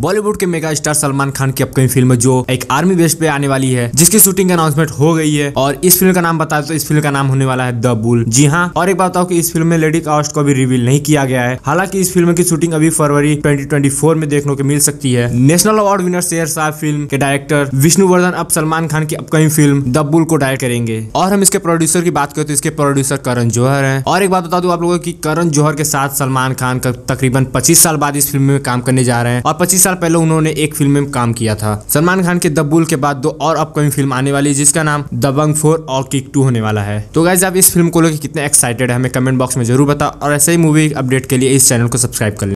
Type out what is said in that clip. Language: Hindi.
बॉलीवुड के मेगा स्टार सलमान खान की अपकमिंग फिल्म जो एक आर्मी बेस पे आने वाली है जिसकी शूटिंग अनाउंसमेंट हो गई है और इस फिल्म का नाम बता तो इस फिल्म का नाम होने वाला है द बुल जी हाँ और एक बात बताओ कि इस फिल्म में लेडी कास्ट को भी रिवील नहीं किया गया है हालांकि इस फिल्म की शूटिंग अभी फरवरी ट्वेंटी में देखने को मिल सकती है national award winner Sher Shah film के डायरेक्टर विष्णुवर्धन अब सलमान खान की अपकमिंग फिल्म द बुल को डायरेक्ट करेंगे और हम इसके प्रोड्यूसर की बात करें तो इसके प्रोड्यूसर करण जौहर है और एक बात बता दू आप लोगों की करण जौहर के साथ सलमान खान तकरीबन पच्चीस साल बाद इस फिल्म में काम करने जा रहे हैं और पच्चीस साल पहले उन्होंने एक फिल्म में काम किया था सलमान खान के दबुल के बाद दो और अपकमिंग फिल्म आने वाली है जिसका नाम दबंग फोर और किक टू होने वाला है तो गाइज आप इस फिल्म को लेकर कितने एक्साइटेड है हमें कमेंट बॉक्स में जरूर बताओ और ऐसे ही मूवी अपडेट के लिए इस चैनल को सब्सक्राइब कर